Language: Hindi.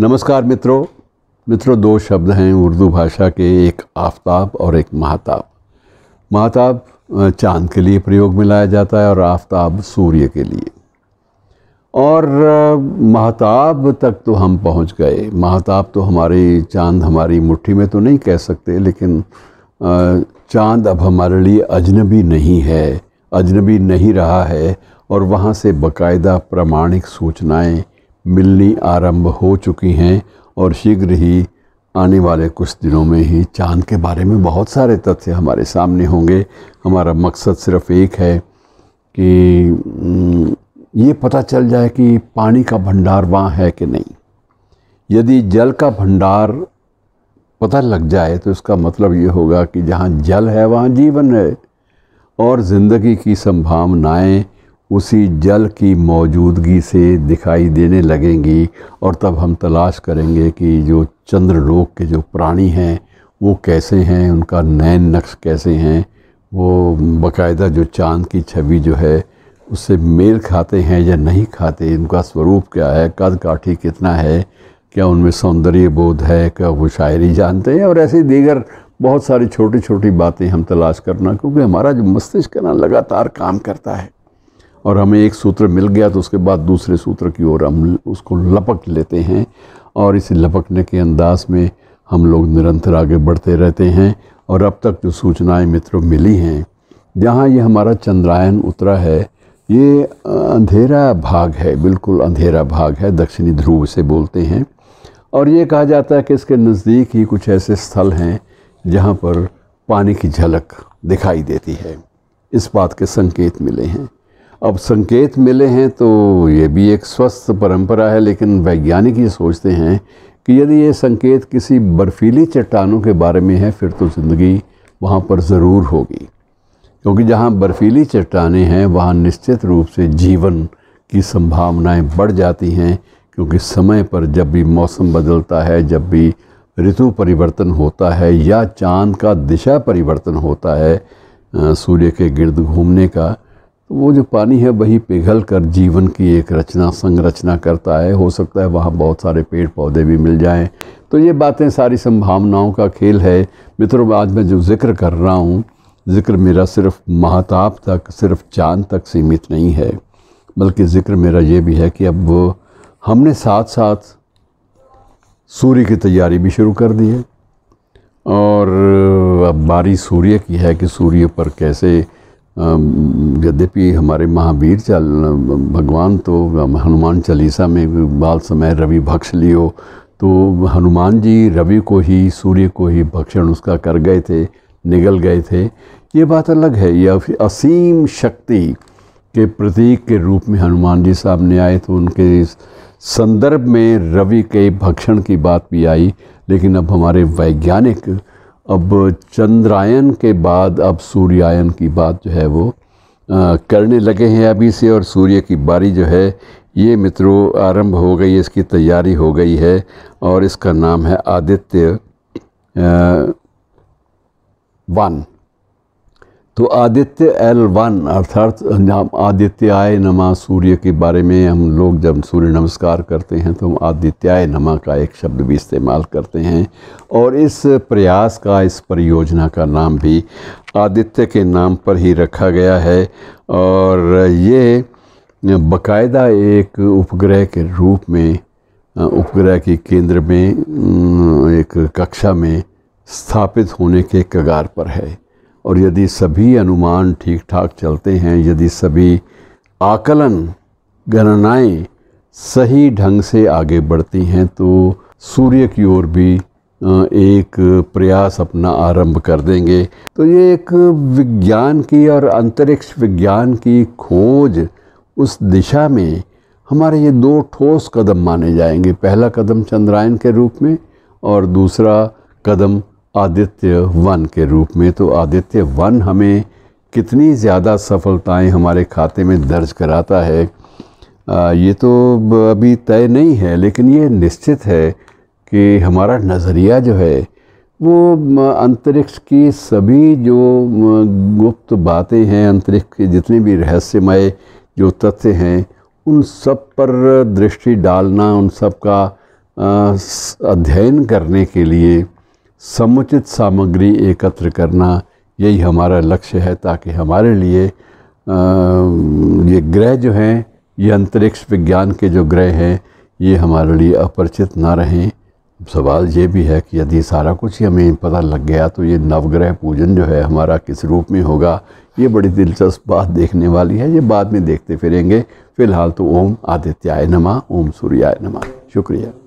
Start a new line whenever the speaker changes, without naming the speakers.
नमस्कार मित्रों मित्रों दो शब्द हैं उर्दू भाषा के एक आफताब और एक महाताब महाताब चांद के लिए प्रयोग में लाया जाता है और आफताब सूर्य के लिए और महाताब तक तो हम पहुंच गए महाताब तो हमारी चांद हमारी मुट्ठी में तो नहीं कह सकते लेकिन चांद अब हमारे लिए अजनबी नहीं है अजनबी नहीं रहा है और वहाँ से बकायदा प्रमाणिक सूचनाएं मिलनी आरंभ हो चुकी हैं और शीघ्र ही आने वाले कुछ दिनों में ही चांद के बारे में बहुत सारे तथ्य हमारे सामने होंगे हमारा मकसद सिर्फ एक है कि ये पता चल जाए कि पानी का भंडार वहाँ है कि नहीं यदि जल का भंडार पता लग जाए तो इसका मतलब ये होगा कि जहाँ जल है वहाँ जीवन है और ज़िंदगी की संभावनाएं उसी जल की मौजूदगी से दिखाई देने लगेंगी और तब हम तलाश करेंगे कि जो चंद्र लोक के जो प्राणी हैं वो कैसे हैं उनका नैन नक्श कैसे हैं वो बकायदा जो चांद की छवि जो है उससे मेल खाते हैं या नहीं खाते उनका स्वरूप क्या है कद काठी कितना है क्या उनमें सौंदर्य बोध है क्या वो शायरी जानते हैं और ऐसी दीगर बहुत सारी छोटी छोटी बातें हम तलाश करना क्योंकि हमारा जो मस्तिष्क ना लगातार काम करता है और हमें एक सूत्र मिल गया तो उसके बाद दूसरे सूत्र की ओर हम उसको लपक लेते हैं और इस लपकने के अंदाज में हम लोग निरंतर आगे बढ़ते रहते हैं और अब तक जो सूचनाएं मित्रों मिली हैं जहाँ ये हमारा चंद्रायन उतरा है ये अंधेरा भाग है बिल्कुल अंधेरा भाग है दक्षिणी ध्रुव से बोलते हैं और ये कहा जाता है कि इसके नज़दीक ही कुछ ऐसे स्थल हैं जहाँ पर पानी की झलक दिखाई देती है इस बात के संकेत मिले हैं अब संकेत मिले हैं तो ये भी एक स्वस्थ परंपरा है लेकिन वैज्ञानिक ये सोचते हैं कि यदि ये संकेत किसी बर्फीली चट्टानों के बारे में है फिर तो ज़िंदगी वहाँ पर ज़रूर होगी क्योंकि जहाँ बर्फीली चट्टानें हैं वहाँ निश्चित रूप से जीवन की संभावनाएं बढ़ जाती हैं क्योंकि समय पर जब भी मौसम बदलता है जब भी ऋतु परिवर्तन होता है या चांद का दिशा परिवर्तन होता है सूर्य के गिर्द घूमने का तो वो जो पानी है वही पिघल कर जीवन की एक रचना संरचना करता है हो सकता है वहाँ बहुत सारे पेड़ पौधे भी मिल जाएं तो ये बातें सारी संभावनाओं का खेल है मित्रों आज मैं जो जिक्र कर रहा हूँ ज़िक्र मेरा सिर्फ महाताप तक सिर्फ चांद तक सीमित नहीं है बल्कि ज़िक्र मेरा ये भी है कि अब हमने साथ साथ सूर्य की तैयारी भी शुरू कर दी है और अब बारी सूर्य की है कि सूर्य पर कैसे यद्यपि हमारे महावीर चल भगवान तो हनुमान चालीसा में बाल समय रवि भक्ष लियो तो हनुमान जी रवि को ही सूर्य को ही भक्षण उसका कर गए थे निगल गए थे ये बात अलग है यह असीम शक्ति के प्रतीक के रूप में हनुमान जी सामने आए तो उनके संदर्भ में रवि के भक्षण की बात भी आई लेकिन अब हमारे वैज्ञानिक अब चंद्रायन के बाद अब सूर्यायन की बात जो है वो आ, करने लगे हैं अभी से और सूर्य की बारी जो है ये मित्रों आरंभ हो गई है इसकी तैयारी हो गई है और इसका नाम है आदित्य वन तो आदित्य एल वन अर्थात आदित्याय नमा सूर्य के बारे में हम लोग जब सूर्य नमस्कार करते हैं तो हम आदित्याय नमा का एक शब्द भी इस्तेमाल करते हैं और इस प्रयास का इस परियोजना का नाम भी आदित्य के नाम पर ही रखा गया है और ये बकायदा एक उपग्रह के रूप में उपग्रह के केंद्र में एक कक्षा में स्थापित होने के कगार पर है और यदि सभी अनुमान ठीक ठाक चलते हैं यदि सभी आकलन गणनाएं सही ढंग से आगे बढ़ती हैं तो सूर्य की ओर भी एक प्रयास अपना आरंभ कर देंगे तो ये एक विज्ञान की और अंतरिक्ष विज्ञान की खोज उस दिशा में हमारे ये दो ठोस कदम माने जाएंगे पहला कदम चंद्रायन के रूप में और दूसरा कदम आदित्य वन के रूप में तो आदित्य वन हमें कितनी ज़्यादा सफलताएं हमारे खाते में दर्ज कराता है आ, ये तो अभी तय नहीं है लेकिन ये निश्चित है कि हमारा नज़रिया जो है वो अंतरिक्ष की सभी जो गुप्त बातें हैं अंतरिक्ष के जितने भी रहस्यमय जो तथ्य हैं उन सब पर दृष्टि डालना उन सब का अध्ययन करने के लिए समुचित सामग्री एकत्र करना यही हमारा लक्ष्य है ताकि हमारे लिए आ, ये ग्रह जो हैं ये अंतरिक्ष विज्ञान के जो ग्रह हैं ये हमारे लिए अपरिचित ना रहें सवाल ये भी है कि यदि सारा कुछ ही हमें पता लग गया तो ये नवग्रह पूजन जो है हमारा किस रूप में होगा ये बड़ी दिलचस्प बात देखने वाली है ये बाद में देखते फिरेंगे फ़िलहाल तो ओम आदित्याय नमा ओम सूर्याय नमा शुक्रिया